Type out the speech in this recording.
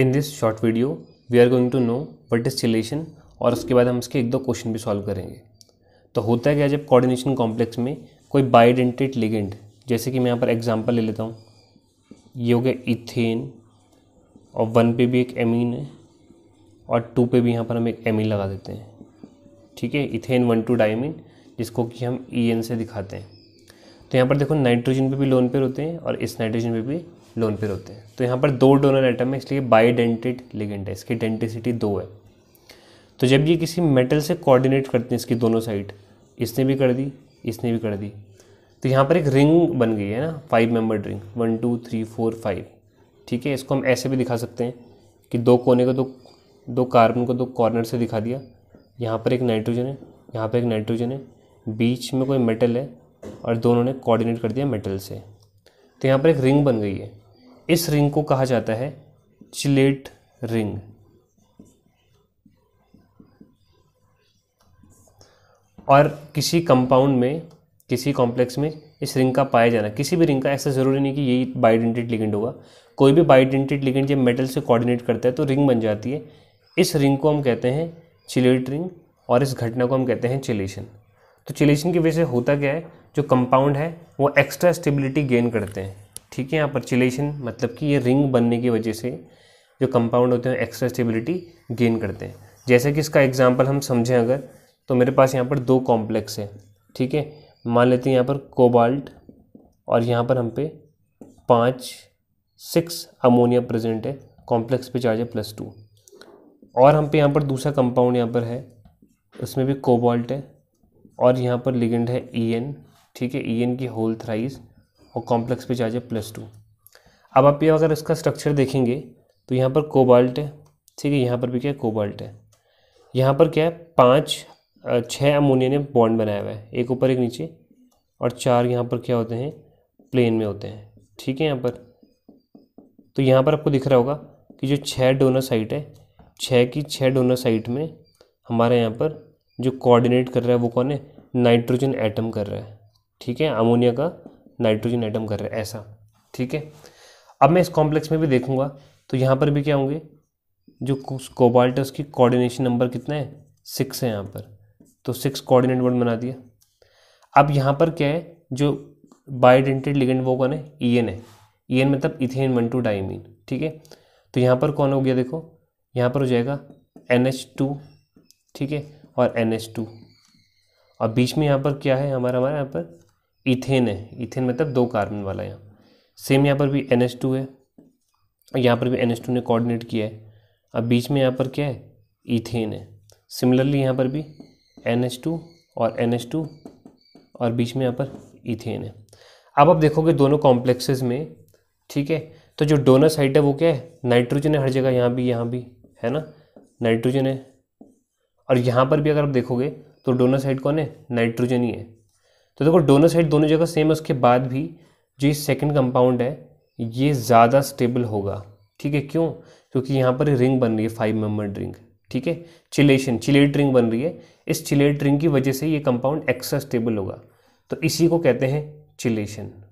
in this short video we are going to know what is chelation और उसके बाद हम इसके एक दो क्वेश्चन भी सॉल्व करेंगे तो होता है क्या जब कोऑर्डिनेशन कॉम्प्लेक्स में कोई बायोडेंटेट लिगेंड जैसे कि मैं यहाँ पर एग्जांपल ले लेता हूँ ये हो गया इथेन और वन पे भी एक एमीन है और टू पे भी यहाँ पर हम एक एमीन लगा देते हैं ठीक है इथेन वन टू डायमीन जिसको कि हम ई e एन से दिखाते हैं तो यहाँ पर देखो नाइट्रोजन पे भी लोन पेयर होते हैं और इस नाइट्रोजन पे भी लोन पेयर होते हैं तो यहाँ पर दो डोनर आइटम है इसलिए बाईडेंटेड लिगेंड है इसकी डेंटिसिटी दो है तो जब ये किसी मेटल से कोऑर्डिनेट करते हैं इसकी दोनों साइड इसने भी कर दी इसने भी कर दी तो यहाँ पर एक रिंग बन गई है ना five member ring one two three four five ठीक है इसको हम ऐसे भी दिखा सकते हैं कि दो कोने को दो दो कार्बन को दो कॉर्नर से दिखा दिया यहाँ पर एक नाइट्रोजन है यहाँ पर एक नाइट्रोजन है बीच में कोई मेटल है और दोनों ने कोऑर्डिनेट कर दिया मेटल से तो यहाँ पर एक रिंग बन गई है इस रिंग को कहा जाता है चिलेट रिंग और किसी कंपाउंड में किसी कॉम्प्लेक्स में इस रिंग का पाया जाना किसी भी रिंग का ऐसा ज़रूरी नहीं कि यही बाइडेंटेड लिगेंड होगा कोई भी बाइडेंटेड लिगेंड जब मेटल से कोऑर्डिनेट करता है तो रिंग बन जाती है इस रिंग को हम कहते हैं चिलेट रिंग और इस घटना को हम कहते हैं चिलेशन तो चिलेशन की वजह से होता क्या है जो कंपाउंड है वो एक्स्ट्रा स्टेबिलिटी गेन करते हैं ठीक है यहाँ पर चिलेशन मतलब कि ये रिंग बनने की वजह से जो कंपाउंड होते हैं एक्स्ट्रा स्टेबिलिटी गेन करते हैं जैसे कि इसका एग्जाम्पल हम समझें अगर तो मेरे पास यहाँ पर दो कॉम्प्लेक्स है ठीक है मान लेते हैं यहाँ पर कोबाल्ट और यहाँ पर हम पे पाँच सिक्स अमोनिया प्रेजेंट है कॉम्प्लेक्स पे चार्ज है प्लस टू और हम पे यहाँ पर दूसरा कंपाउंड यहाँ पर है उसमें भी कोबाल्ट है और यहाँ पर लिगेंड है ई e एन ठीक है ई e एन की होल थ्राइज और कॉम्प्लेक्स पे चार्ज है प्लस टू अब आप ये अगर इसका स्ट्रक्चर देखेंगे तो यहाँ पर कोबाल्ट है ठीक है यहाँ पर भी क्या है कोबाल्ट है यहाँ पर क्या है पाँच छः अमोनिया ने बॉन्ड बनाया हुआ है एक ऊपर एक नीचे और चार यहाँ पर क्या होते हैं प्लेन में होते हैं ठीक है यहाँ पर तो यहाँ पर आपको दिख रहा होगा कि जो छः डोनर साइट है छः की छः डोनर साइट में हमारे यहाँ पर जो कोऑर्डिनेट कर रहा है वो कौन है नाइट्रोजन एटम कर रहा है ठीक है अमोनिया का नाइट्रोजन एटम कर रहा है ऐसा ठीक है अब मैं इस कॉम्प्लेक्स में भी देखूंगा तो यहाँ पर भी क्या होंगे जो कोबाल्ट है उसकी कोऑर्डिनेशन नंबर कितना है सिक्स है यहाँ पर तो सिक्स कोऑर्डिनेट वर्ड बना दिया अब यहाँ पर क्या है जो बायोडेंटेड लिगेंड वो कौन है ई एन है ई एन मतलब इथेन वन टू डाइमीन ठीक है तो यहाँ पर कौन हो गया देखो यहाँ पर हो जाएगा एन एच टू ठीक है और एन एच टू और बीच में यहाँ पर क्या है हमारा हमारा यहाँ पर इथेन है इथेन मतलब दो कार्बन वाला यहाँ सेम यहाँ पर भी एन एच टू है यहाँ पर भी एन एच टू ने कोऑर्डिनेट किया है अब बीच में यहाँ पर क्या है इथेन है सिमिलरली यहाँ पर भी एन एच टू और एन एच टू और बीच में यहाँ पर इथेन है अब आप देखोगे दोनों कॉम्प्लेक्सेस में ठीक है तो जो डोनर साइट है वो क्या है नाइट्रोजन है हर जगह यहाँ भी यहाँ भी है ना नाइट्रोजन है और यहाँ पर भी अगर आप देखोगे तो डोनर साइड कौन है नाइट्रोजन ही है तो देखो डोनर साइड दोनों जगह सेम है उसके बाद भी जो ये सेकेंड कंपाउंड है ये ज़्यादा स्टेबल होगा ठीक है क्यों क्योंकि यहाँ पर रिंग बन रही है फाइव मेम्बर्ड रिंग ठीक है चिलेशन चिलेट रिंग बन रही है इस चिलेट रिंग की वजह से ये कंपाउंड एक्स्ट्रा स्टेबल होगा तो इसी को कहते हैं चिलेशन